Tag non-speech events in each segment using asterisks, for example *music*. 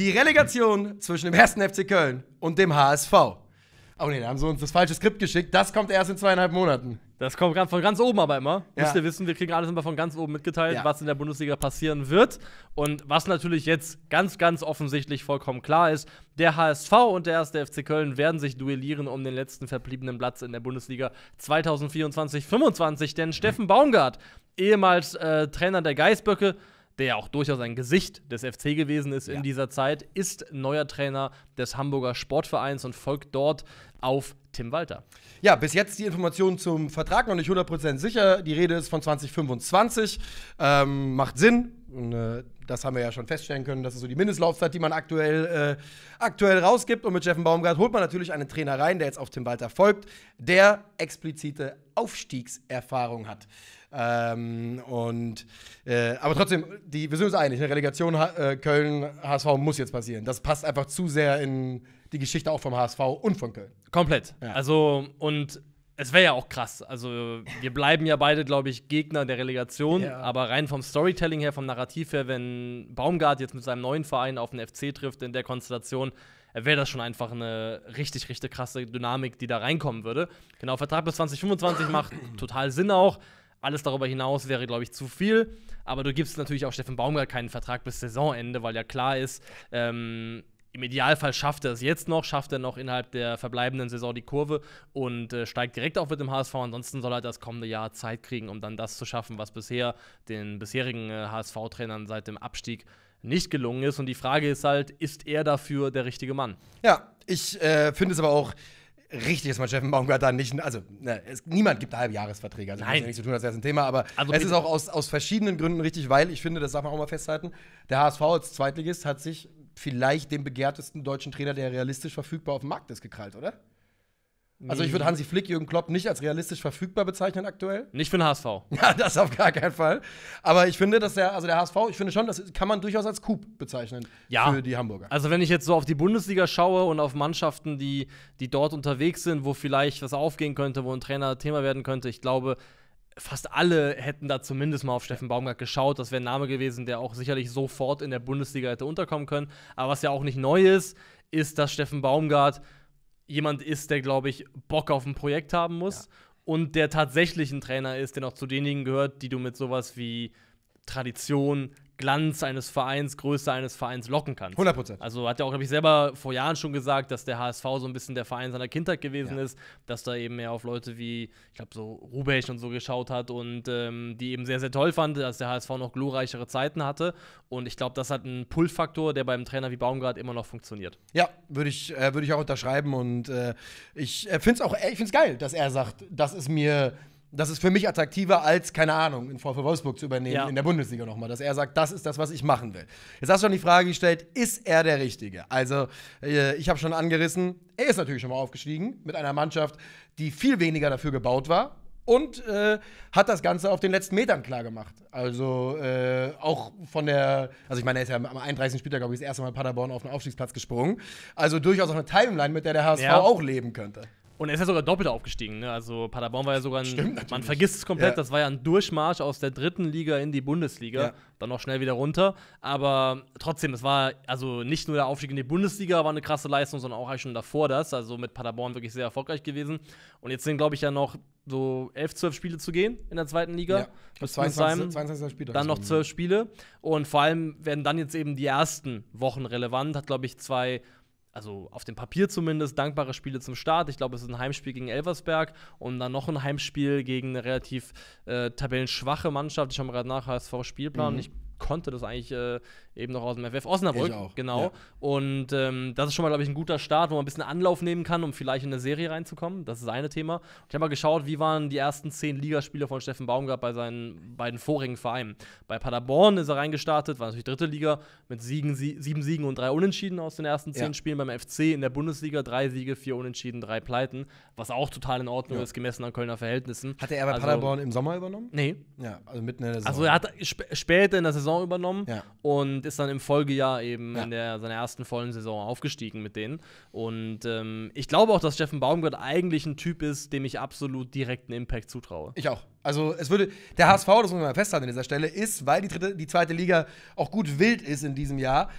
Die Relegation zwischen dem 1. FC Köln und dem HSV. Oh nee, da haben sie uns das falsche Skript geschickt. Das kommt erst in zweieinhalb Monaten. Das kommt von ganz oben aber immer. Ja. Müsst ihr wissen, wir kriegen alles immer von ganz oben mitgeteilt, ja. was in der Bundesliga passieren wird. Und was natürlich jetzt ganz, ganz offensichtlich vollkommen klar ist, der HSV und der 1. FC Köln werden sich duellieren um den letzten verbliebenen Platz in der Bundesliga 2024-25. Denn Steffen Baumgart, ehemals äh, Trainer der Geißböcke, der ja auch durchaus ein Gesicht des FC gewesen ist ja. in dieser Zeit, ist neuer Trainer des Hamburger Sportvereins und folgt dort auf Tim Walter. Ja, bis jetzt die Informationen zum Vertrag noch nicht 100% sicher. Die Rede ist von 2025. Ähm, macht Sinn, und äh, das haben wir ja schon feststellen können, das ist so die Mindestlaufzeit, die man aktuell, äh, aktuell rausgibt. Und mit Steffen Baumgart holt man natürlich einen Trainer rein, der jetzt auf Tim Walter folgt, der explizite Aufstiegserfahrung hat. Ähm, und äh, aber trotzdem, die, wir sind uns einig, eine Relegation ha äh, Köln HSV muss jetzt passieren. Das passt einfach zu sehr in die Geschichte auch vom HSV und von Köln. Komplett. Ja. Also und es wäre ja auch krass. Also, wir bleiben ja beide, glaube ich, Gegner der Relegation. Ja. Aber rein vom Storytelling her, vom Narrativ her, wenn Baumgart jetzt mit seinem neuen Verein auf den FC trifft in der Konstellation, wäre das schon einfach eine richtig, richtig krasse Dynamik, die da reinkommen würde. Genau, Vertrag bis 2025 *coughs* macht total Sinn auch. Alles darüber hinaus wäre, glaube ich, zu viel. Aber du gibst natürlich auch Steffen Baumgart keinen Vertrag bis Saisonende, weil ja klar ist, ähm, im Idealfall schafft er es jetzt noch, schafft er noch innerhalb der verbleibenden Saison die Kurve und äh, steigt direkt auf mit dem HSV. Ansonsten soll er das kommende Jahr Zeit kriegen, um dann das zu schaffen, was bisher den bisherigen äh, HSV-Trainern seit dem Abstieg nicht gelungen ist. Und die Frage ist halt, ist er dafür der richtige Mann? Ja, ich äh, finde es aber auch richtig, dass man Steffen Baumgartner nicht, also ne, es, niemand gibt Halbjahresverträge, also Nein. das ja nicht zu tun, das ist ein Thema, aber also, es ist auch aus, aus verschiedenen Gründen richtig, weil ich finde, das darf man auch mal festhalten, der HSV als Zweitligist hat sich vielleicht den begehrtesten deutschen Trainer, der realistisch verfügbar auf dem Markt ist, gekrallt, oder? Nee. Also ich würde Hansi Flick, Jürgen Klopp nicht als realistisch verfügbar bezeichnen aktuell. Nicht für den HSV. *laughs* Ja, das auf gar keinen Fall. Aber ich finde, dass der, also der HSV, ich finde schon, das kann man durchaus als Coup bezeichnen ja. für die Hamburger. Also wenn ich jetzt so auf die Bundesliga schaue und auf Mannschaften, die, die dort unterwegs sind, wo vielleicht was aufgehen könnte, wo ein Trainer Thema werden könnte, ich glaube, fast alle hätten da zumindest mal auf Steffen Baumgart geschaut. Das wäre ein Name gewesen, der auch sicherlich sofort in der Bundesliga hätte unterkommen können. Aber was ja auch nicht neu ist, ist, dass Steffen Baumgart jemand ist, der, glaube ich, Bock auf ein Projekt haben muss ja. und der tatsächlich ein Trainer ist, der noch zu denjenigen gehört, die du mit sowas wie Tradition, Glanz eines Vereins, Größe eines Vereins locken kannst. 100 Prozent. Also hat er auch, glaube ich, selber vor Jahren schon gesagt, dass der HSV so ein bisschen der Verein seiner Kindheit gewesen ja. ist, dass da eben mehr auf Leute wie, ich glaube, so Rubech und so geschaut hat und ähm, die eben sehr, sehr toll fand, dass der HSV noch glorreichere Zeiten hatte. Und ich glaube, das hat einen Pull-Faktor, der beim Trainer wie Baumgart immer noch funktioniert. Ja, würde ich, äh, würd ich auch unterschreiben und äh, ich äh, finde es auch, ich finde es geil, dass er sagt, das ist mir das ist für mich attraktiver als, keine Ahnung, in VfL Wolfsburg zu übernehmen ja. in der Bundesliga nochmal, dass er sagt, das ist das, was ich machen will. Jetzt hast du schon die Frage gestellt, ist er der Richtige? Also, äh, ich habe schon angerissen, er ist natürlich schon mal aufgestiegen mit einer Mannschaft, die viel weniger dafür gebaut war, und äh, hat das Ganze auf den letzten Metern klar gemacht. Also äh, auch von der, also ich meine, er ist ja am 31. Spieltag, glaube ich, das erste Mal Paderborn auf den Aufstiegsplatz gesprungen. Also durchaus auch eine Timeline, mit der der HSV ja. auch leben könnte. Und er ist ja sogar doppelt aufgestiegen. Ne? Also Paderborn war ja sogar ein, Stimmt, man vergisst es komplett, ja. das war ja ein Durchmarsch aus der dritten Liga in die Bundesliga, ja. dann noch schnell wieder runter. Aber trotzdem, es war also nicht nur der Aufstieg in die Bundesliga war eine krasse Leistung, sondern auch eigentlich schon davor das. Also mit Paderborn wirklich sehr erfolgreich gewesen. Und jetzt sind, glaube ich, ja noch so elf, zwölf Spiele zu gehen in der zweiten Liga. Ja. Mit 22, 22 Spieltag. Dann noch zwölf Spiele. Und vor allem werden dann jetzt eben die ersten Wochen relevant. Hat, glaube ich, zwei also auf dem Papier zumindest, dankbare Spiele zum Start. Ich glaube, es ist ein Heimspiel gegen Elversberg und dann noch ein Heimspiel gegen eine relativ äh, tabellenschwache Mannschaft. Ich schaue mal gerade nach, HSV-Spielplan. Mhm. Ich konnte das eigentlich äh, eben noch aus dem FF Osnabrück. Ich auch. Genau. Ja. Und ähm, das ist schon mal, glaube ich, ein guter Start, wo man ein bisschen Anlauf nehmen kann, um vielleicht in eine Serie reinzukommen. Das ist eine Thema. ich habe mal geschaut, wie waren die ersten zehn Ligaspiele von Steffen Baumgart bei seinen beiden vorigen Vereinen. Bei Paderborn ist er reingestartet, war natürlich dritte Liga mit Siegen, sie sieben Siegen und drei Unentschieden aus den ersten zehn ja. Spielen. Beim FC in der Bundesliga drei Siege, vier Unentschieden, drei Pleiten, was auch total in Ordnung ja. ist, gemessen an Kölner Verhältnissen. Hatte er bei also, Paderborn im Sommer übernommen? Nee. Ja, also mitten in der also Saison. Also er hat sp später in der Saison Saison übernommen ja. und ist dann im Folgejahr eben ja. in der, seiner ersten vollen Saison aufgestiegen mit denen. Und ähm, ich glaube auch, dass Steffen Baumgart eigentlich ein Typ ist, dem ich absolut direkten Impact zutraue. Ich auch. Also es würde, der HSV, das muss man mal festhalten an dieser Stelle, ist, weil die, dritte, die zweite Liga auch gut wild ist in diesem Jahr,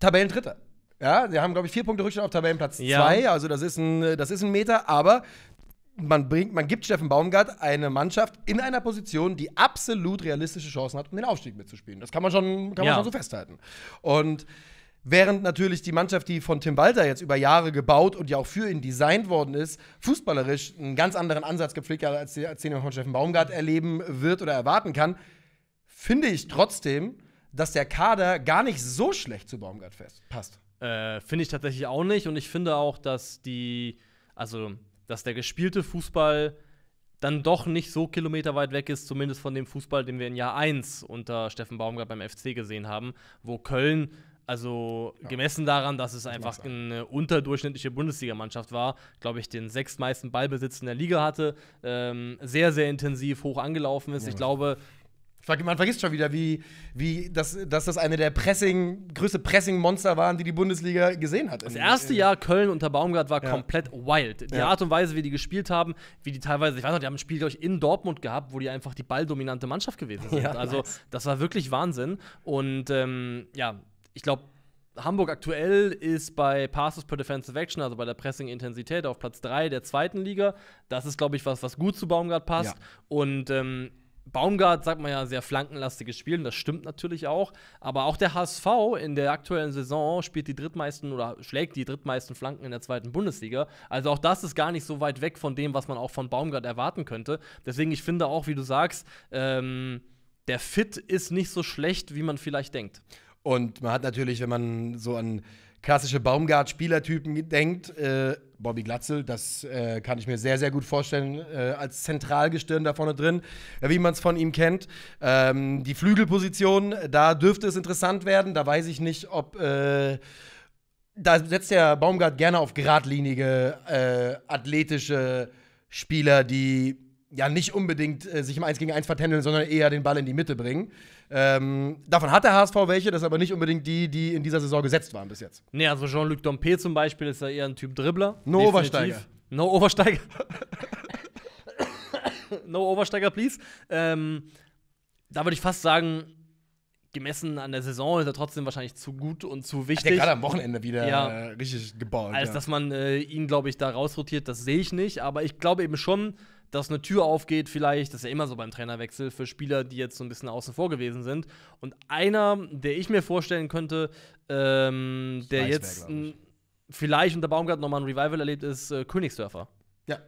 Tabellendritter. Ja, sie haben, glaube ich, vier Punkte Rückstand auf Tabellenplatz ja. zwei. Also, das ist, ein, das ist ein Meter. Aber man bringt, man gibt Steffen Baumgart eine Mannschaft in einer Position, die absolut realistische Chancen hat, um den Aufstieg mitzuspielen. Das kann man schon, kann ja. man schon so festhalten. Und Während natürlich die Mannschaft, die von Tim Walter jetzt über Jahre gebaut und ja auch für ihn designt worden ist, fußballerisch einen ganz anderen Ansatz gepflegt hat, als, als den von Steffen Baumgart erleben wird oder erwarten kann, finde ich trotzdem, dass der Kader gar nicht so schlecht zu Baumgart passt. Äh, finde ich tatsächlich auch nicht. Und ich finde auch, dass die, also dass der gespielte Fußball dann doch nicht so kilometerweit weg ist, zumindest von dem Fußball, den wir in Jahr 1 unter Steffen Baumgart beim FC gesehen haben, wo Köln, also ja. gemessen daran, dass es das einfach eine unterdurchschnittliche Bundesligamannschaft war, glaube ich, den sechstmeisten Ballbesitz in der Liga hatte, ähm, sehr, sehr intensiv hoch angelaufen ist. Ja. Ich glaube, man vergisst schon wieder, wie, wie das, dass das eine der Pressing, größte Pressing-Monster waren, die die Bundesliga gesehen hat. Das erste Jahr Köln unter Baumgart war ja. komplett wild. Die ja. Art und Weise, wie die gespielt haben, wie die teilweise, ich weiß noch, die haben ein Spiel, glaube ich, in Dortmund gehabt, wo die einfach die balldominante Mannschaft gewesen sind. Ja, also, nice. das war wirklich Wahnsinn. Und ähm, ja, ich glaube, Hamburg aktuell ist bei Passes per Defensive Action, also bei der Pressing-Intensität, auf Platz 3 der zweiten Liga. Das ist, glaube ich, was, was gut zu Baumgart passt. Ja. Und ähm, Baumgart, sagt man ja, sehr flankenlastiges Spiel und das stimmt natürlich auch. Aber auch der HSV in der aktuellen Saison spielt die drittmeisten oder schlägt die drittmeisten Flanken in der zweiten Bundesliga. Also auch das ist gar nicht so weit weg von dem, was man auch von Baumgart erwarten könnte. Deswegen, ich finde auch, wie du sagst, ähm, der Fit ist nicht so schlecht, wie man vielleicht denkt. Und man hat natürlich, wenn man so an klassische Baumgart-Spielertypen denkt, äh, Bobby Glatzel, das äh, kann ich mir sehr, sehr gut vorstellen, äh, als Zentralgestirn da vorne drin, äh, wie man es von ihm kennt. Ähm, die Flügelposition, da dürfte es interessant werden. Da weiß ich nicht, ob äh, da setzt der Baumgart gerne auf geradlinige, äh, athletische Spieler, die ja nicht unbedingt äh, sich im 1 gegen 1 vertändeln, sondern eher den Ball in die Mitte bringen. Ähm, davon hat der HSV welche, das ist aber nicht unbedingt die, die in dieser Saison gesetzt waren bis jetzt. Nee, also Jean-Luc Dompe zum Beispiel ist da eher ein Typ Dribbler. No Oversteiger. No Oversteiger. *laughs* no Oversteiger, please. Ähm, da würde ich fast sagen, gemessen an der Saison ist er trotzdem wahrscheinlich zu gut und zu wichtig. Der gerade am Wochenende wieder ja, äh, richtig gebaut. Als ja. dass man äh, ihn, glaube ich, da rausrotiert, das sehe ich nicht. Aber ich glaube eben schon, dass eine Tür aufgeht, vielleicht, das ist ja immer so beim Trainerwechsel, für Spieler, die jetzt so ein bisschen außen vor gewesen sind. Und einer, der ich mir vorstellen könnte, ähm, der jetzt vielleicht unter Baumgart nochmal ein Revival erlebt, ist äh, Königsdörfer. Ja.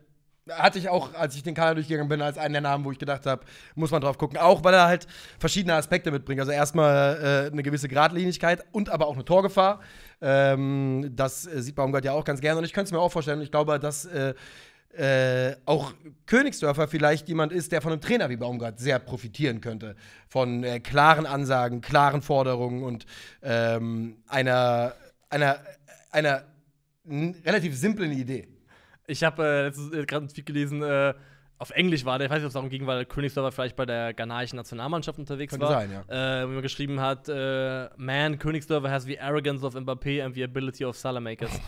Hatte ich auch, als ich den Kanal durchgegangen bin, als einen der Namen, wo ich gedacht habe, muss man drauf gucken. Auch weil er halt verschiedene Aspekte mitbringt. Also erstmal äh, eine gewisse Gradlinigkeit und aber auch eine Torgefahr. Ähm, das äh, sieht Baumgart ja auch ganz gerne. Und ich könnte es mir auch vorstellen, ich glaube, dass. Äh, äh, auch Königsdörfer vielleicht jemand ist, der von einem Trainer wie Baumgart sehr profitieren könnte. Von äh, klaren Ansagen, klaren Forderungen und ähm, einer, einer, einer relativ simplen Idee. Ich habe äh, letztens äh, gerade einen Tweet gelesen, äh, auf Englisch war der, ich weiß nicht, ob es darum ging, weil Königsdörfer vielleicht bei der ghanaischen Nationalmannschaft unterwegs Könnte war. sein, ja. Äh, wo man geschrieben hat, äh, man, Königsdörfer has the arrogance of Mbappé and the ability of Salamakers. *laughs*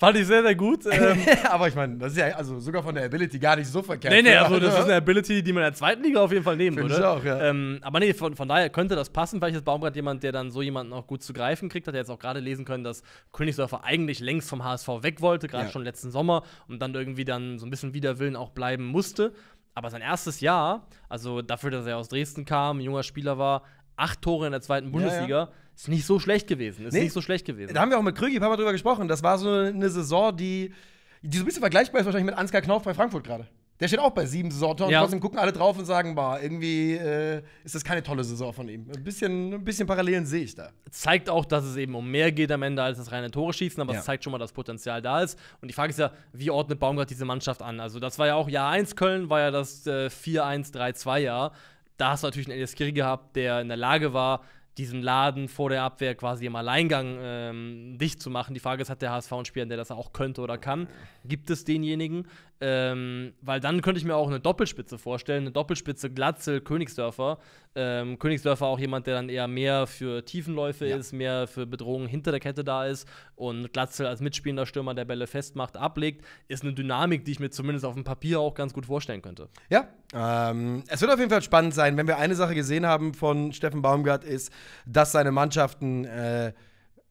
Fand ich sehr, sehr gut. Ähm, *laughs* aber ich meine, das ist ja also sogar von der Ability gar nicht so verkehrt. Nee, nee, also das ist eine *laughs* Ability, die man in der zweiten Liga auf jeden Fall nehmen Find würde. Ich auch, ja. Ähm, aber nee, von, von daher könnte das passen. Vielleicht ist Baumgart jemand, der dann so jemanden auch gut zu greifen kriegt. Hat ja jetzt auch gerade lesen können, dass Königsdörfer eigentlich längst vom HSV weg wollte, gerade ja. schon letzten Sommer und dann irgendwie dann so ein bisschen widerwillen auch bleiben musste. Aber sein erstes Jahr, also dafür, dass er aus Dresden kam, junger Spieler war, acht Tore in der zweiten Bundesliga. Ja, ja. Ist nicht so schlecht gewesen. Ist nee, nicht so schlecht gewesen. Da haben wir auch mit Krügi ein paar Mal drüber gesprochen. Das war so eine Saison, die, die so ein bisschen vergleichbar ist wahrscheinlich mit Ansgar Knauf bei Frankfurt gerade. Der steht auch bei sieben Saisontoren. Ja. Trotzdem gucken alle drauf und sagen, bah, irgendwie äh, ist das keine tolle Saison von ihm. Ein bisschen, ein bisschen Parallelen sehe ich da. Zeigt auch, dass es eben um mehr geht am Ende als das reine Tore schießen, aber ja. es zeigt schon mal, dass Potenzial da ist. Und die Frage ist ja, wie ordnet Baumgart diese Mannschaft an? Also, das war ja auch Jahr 1 Köln, war ja das äh, 4-1-3-2-Jahr da hast du natürlich einen Elias Kiri gehabt, der in der Lage war, diesen Laden vor der Abwehr quasi im Alleingang ähm, dicht zu machen. Die Frage ist, hat der HSV einen Spieler, der das auch könnte oder kann? Gibt es denjenigen? Ähm, weil dann könnte ich mir auch eine Doppelspitze vorstellen. Eine Doppelspitze Glatzel, Königsdörfer. Ähm, Königsdörfer auch jemand, der dann eher mehr für Tiefenläufe ja. ist, mehr für Bedrohungen hinter der Kette da ist. Und Glatzel als mitspielender Stürmer, der Bälle festmacht, ablegt, ist eine Dynamik, die ich mir zumindest auf dem Papier auch ganz gut vorstellen könnte. Ja, ähm, es wird auf jeden Fall spannend sein. Wenn wir eine Sache gesehen haben von Steffen Baumgart, ist, dass seine Mannschaften äh,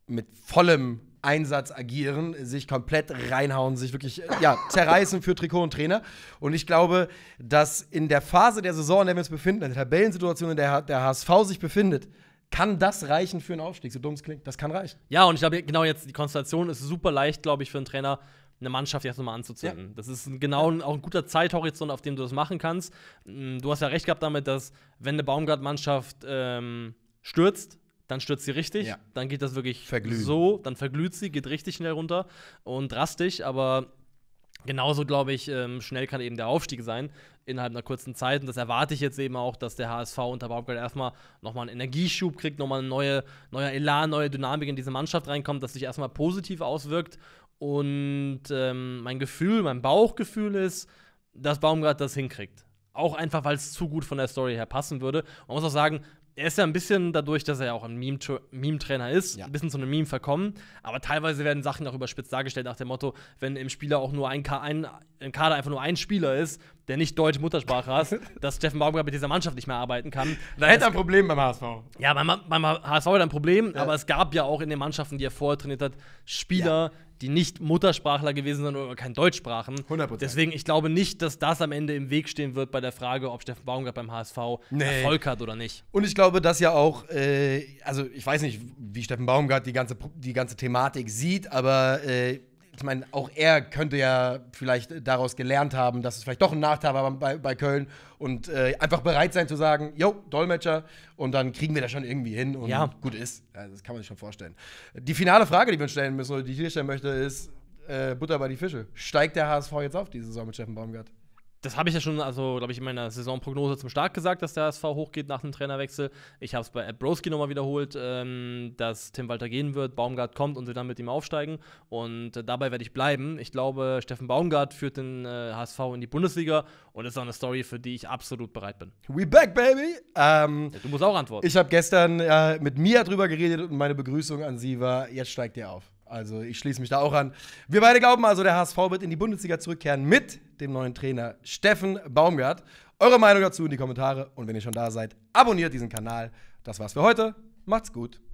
mit vollem Einsatz agieren, sich komplett reinhauen, sich wirklich äh, ja, zerreißen für Trikot und Trainer. Und ich glaube, dass in der Phase der Saison, in der wir uns befinden, in der Tabellensituation, in der der HSV sich befindet, kann das reichen für einen Aufstieg, so dumm es klingt. Das kann reichen. Ja, und ich glaube, genau jetzt, die Konstellation ist super leicht, glaube ich, für einen Trainer, eine Mannschaft jetzt nochmal anzuzünden. Ja. Das ist genau ja. auch ein guter Zeithorizont, auf dem du das machen kannst. Mm, du hast ja recht gehabt damit, dass, wenn eine Baumgart-Mannschaft ähm, stürzt, dann stürzt sie richtig, ja. dann geht das wirklich Verglühen. so, dann verglüht sie, geht richtig schnell runter und drastisch, aber genauso, glaube ich, ähm, schnell kann eben der Aufstieg sein innerhalb einer kurzen Zeit. Und das erwarte ich jetzt eben auch, dass der HSV unter Baumgart erstmal nochmal einen Energieschub kriegt, nochmal eine neue, neuer Elan, neue Dynamik in diese Mannschaft reinkommt, dass sich erstmal positiv auswirkt. Und ähm, mein Gefühl, mein Bauchgefühl ist, dass Baumgart das hinkriegt. Auch einfach, weil es zu gut von der Story her passen würde. Man muss auch sagen, er ist ja ein bisschen dadurch, dass er ja auch ein Meme-Trainer ist, ja. ein bisschen zu einem Meme verkommen. Aber teilweise werden Sachen auch überspitzt dargestellt, nach dem Motto, wenn im Spieler auch nur ein, Ka ein im Kader einfach nur ein Spieler ist, der nicht deutsche Muttersprache hat, *laughs* dass Steffen Baumgart mit dieser Mannschaft nicht mehr arbeiten kann. Da hätte er ein Problem beim HSV. Ja, beim, beim HSV hat er ein Problem, ja. aber es gab ja auch in den Mannschaften, die er vorher trainiert hat, Spieler, ja die nicht Muttersprachler gewesen sind oder kein Deutsch sprachen. 100%. Deswegen, ich glaube nicht, dass das am Ende im Weg stehen wird bei der Frage, ob Steffen Baumgart beim HSV nee. Erfolg hat oder nicht. Und ich glaube, dass ja auch, äh, also ich weiß nicht, wie Steffen Baumgart die ganze, die ganze Thematik sieht, aber äh, ich meine, auch er könnte ja vielleicht daraus gelernt haben, dass es vielleicht doch ein Nachteil war bei, bei Köln und äh, einfach bereit sein zu sagen, jo, Dolmetscher und dann kriegen wir das schon irgendwie hin und ja. gut ist. Also, das kann man sich schon vorstellen. Die finale Frage, die wir stellen müssen oder die ich dir stellen möchte, ist äh, Butter bei die Fische. Steigt der HSV jetzt auf diese Saison mit Steffen Baumgart? das habe ich ja schon, also glaube ich, in meiner Saisonprognose zum Start gesagt, dass der HSV hochgeht nach dem Trainerwechsel. Ich habe es bei Ed Broski nochmal wiederholt, ähm, dass Tim Walter gehen wird, Baumgart kommt und sie dann mit ihm aufsteigen. Und äh, dabei werde ich bleiben. Ich glaube, Steffen Baumgart führt den äh, HSV in die Bundesliga und das ist auch eine Story, für die ich absolut bereit bin. We back, baby! Ähm, ja, du musst auch antworten. Ich habe gestern äh, mit Mia drüber geredet und meine Begrüßung an sie war: Jetzt steigt ihr auf. Also ich schließe mich da auch an. Wir beide glauben also, der HSV wird in die Bundesliga zurückkehren mit dem neuen Trainer Steffen Baumgart. Eure Meinung dazu in die Kommentare und wenn ihr schon da seid, abonniert diesen Kanal. Das war's für heute. Macht's gut.